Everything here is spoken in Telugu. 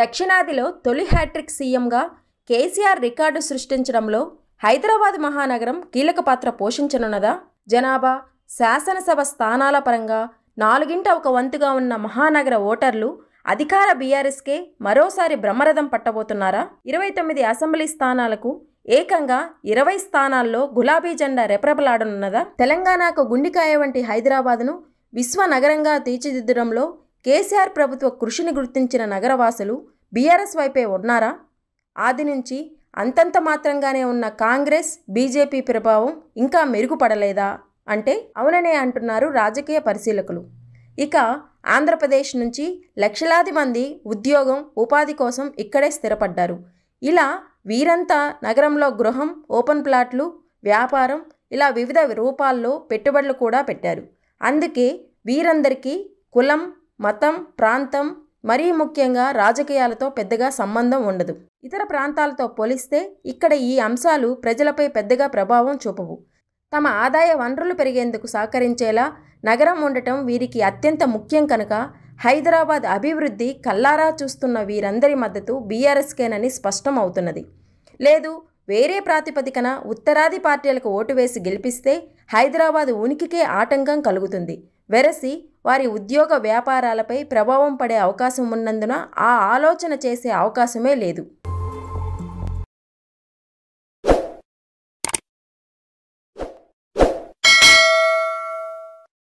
దక్షిణాదిలో తొలి హ్యాట్రిక్ సీఎంగా కేసీఆర్ రికార్డు సృష్టించడంలో హైదరాబాద్ మహానగరం కీలక పాత్ర పోషించనున్నదా జనాభా శాసనసభ స్థానాల పరంగా నాలుగింట ఒక వంతుగా ఉన్న మహానగర ఓటర్లు అధికార బీఆర్ఎస్కే మరోసారి బ్రహ్మరథం పట్టబోతున్నారా ఇరవై తొమ్మిది అసెంబ్లీ స్థానాలకు ఏకంగా ఇరవై స్థానాల్లో గులాబీ జెండా రెపరెపలాడనున్నదా తెలంగాణకు గుండికాయ వంటి హైదరాబాద్ను విశ్వనగరంగా తీర్చిదిద్దడంలో కేసీఆర్ ప్రభుత్వ కృషిని గుర్తించిన నగరవాసులు బీఆర్ఎస్ వైపే ఉన్నారా ఆది నుంచి అంతంత మాత్రంగానే ఉన్న కాంగ్రెస్ బీజేపీ ప్రభావం ఇంకా మెరుగుపడలేదా అంటే అవుననే అంటున్నారు రాజకీయ పరిశీలకులు ఇక ఆంధ్రప్రదేశ్ నుంచి లక్షలాది మంది ఉద్యోగం ఉపాధి కోసం ఇక్కడే స్థిరపడ్డారు ఇలా వీరంతా నగరంలో గృహం ఓపెన్ ప్లాట్లు వ్యాపారం ఇలా వివిధ రూపాల్లో పెట్టుబడులు కూడా పెట్టారు అందుకే వీరందరికీ కులం మతం ప్రాంతం మరీ ముఖ్యంగా రాజకీయాలతో పెద్దగా సంబంధం ఉండదు ఇతర ప్రాంతాలతో పోలిస్తే ఇక్కడ ఈ అంశాలు ప్రజలపై పెద్దగా ప్రభావం చూపవు తమ ఆదాయ వనరులు పెరిగేందుకు సహకరించేలా నగరం ఉండటం వీరికి అత్యంత ముఖ్యం కనుక హైదరాబాద్ అభివృద్ధి కల్లారా చూస్తున్న వీరందరి మద్దతు బీఆర్ఎస్కేనని స్పష్టం అవుతున్నది లేదు వేరే ప్రాతిపదికన ఉత్తరాది పార్టీలకు ఓటు వేసి గెలిపిస్తే హైదరాబాద్ ఉనికికే ఆటంకం కలుగుతుంది వెరసి వారి ఉద్యోగ వ్యాపారాలపై ప్రభావం పడే అవకాశం ఉన్నందున ఆ ఆలోచన చేసే అవకాశమే లేదు